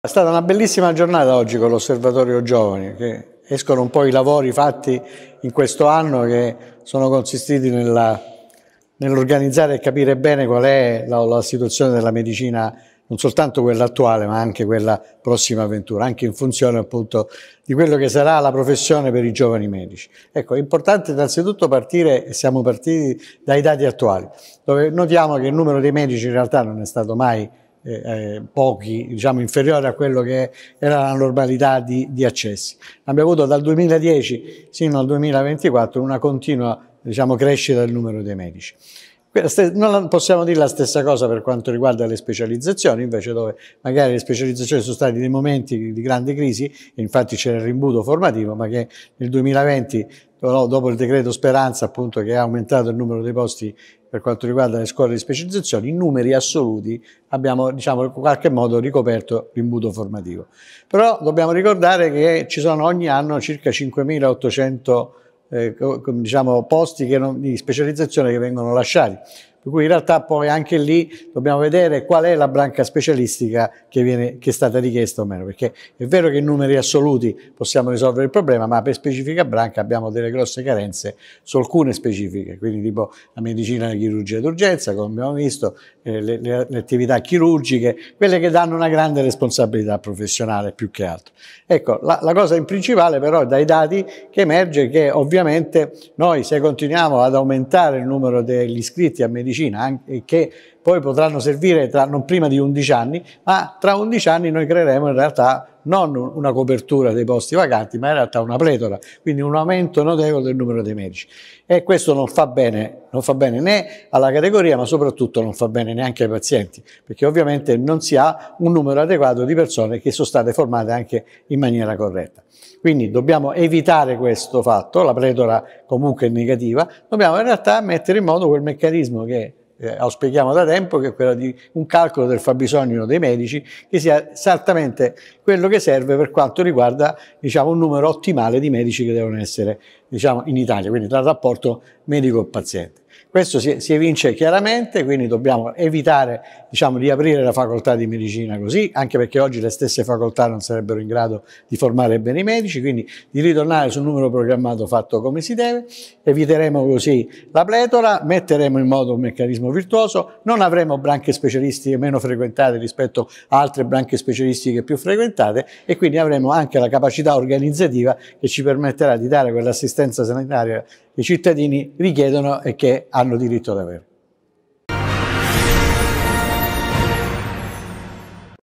È stata una bellissima giornata oggi con l'Osservatorio Giovani, che escono un po' i lavori fatti in questo anno che sono consistiti nell'organizzare e capire bene qual è la, la, situazione della medicina, non soltanto quella attuale, ma anche quella prossima avventura, anche in funzione appunto di quello che sarà la professione per i giovani medici. Ecco, è importante innanzitutto partire, e siamo partiti dai dati attuali, dove notiamo che il numero dei medici in realtà non è stato mai eh, eh, pochi, diciamo inferiori a quello che era la normalità di, di accessi. Abbiamo avuto dal 2010 fino al 2024 una continua diciamo, crescita del numero dei medici. Non possiamo dire la stessa cosa per quanto riguarda le specializzazioni, invece dove magari le specializzazioni sono stati dei momenti di grande crisi, infatti c'era il rimbuto formativo, ma che nel 2020, dopo il decreto Speranza, appunto, che ha aumentato il numero dei posti per quanto riguarda le scuole di specializzazione, in numeri assoluti abbiamo diciamo, in qualche modo ricoperto l'imbuto formativo. Però dobbiamo ricordare che ci sono ogni anno circa 5.800 eh, diciamo, posti non, di specializzazione che vengono lasciati. Per cui in realtà poi anche lì dobbiamo vedere qual è la branca specialistica che, viene, che è stata richiesta o meno, perché è vero che in numeri assoluti possiamo risolvere il problema, ma per specifica branca abbiamo delle grosse carenze su alcune specifiche, quindi tipo la medicina e la chirurgia d'urgenza, come abbiamo visto, eh, le, le, le attività chirurgiche, quelle che danno una grande responsabilità professionale più che altro. Ecco, la, la cosa in principale però dai dati che emerge che ovviamente noi se continuiamo ad aumentare il numero degli iscritti a medicina, medicina, che poi potranno servire tra, non prima di 11 anni, ma tra 11 anni noi creeremo in realtà non una copertura dei posti vacanti, ma in realtà una pletora, quindi un aumento notevole del numero dei medici. E questo non fa bene, non fa bene né alla categoria, ma soprattutto non fa bene neanche ai pazienti, perché ovviamente non si ha un numero adeguato di persone che sono state formate anche in maniera corretta. Quindi dobbiamo evitare questo fatto, la pletora comunque è negativa, dobbiamo in realtà mettere in modo quel meccanismo che eh, auspichiamo da tempo, che è quella di un calcolo del fabbisogno dei medici che sia esattamente quello che serve per quanto riguarda diciamo, un numero ottimale di medici che devono essere diciamo, in Italia, quindi tra il rapporto medico paziente. Questo si, si, evince chiaramente, quindi dobbiamo evitare diciamo, di aprire la facoltà di medicina così, anche perché oggi le stesse facoltà non sarebbero in grado di formare bene i medici, quindi di ritornare sul numero programmato fatto come si deve, eviteremo così la pletora, metteremo in modo un meccanismo virtuoso, non avremo branche specialistiche meno frequentate rispetto a altre branche specialistiche più frequentate e quindi avremo anche la capacità organizzativa che ci permetterà di dare quell'assistenza sanitaria i cittadini richiedono e che hanno diritto ad avere.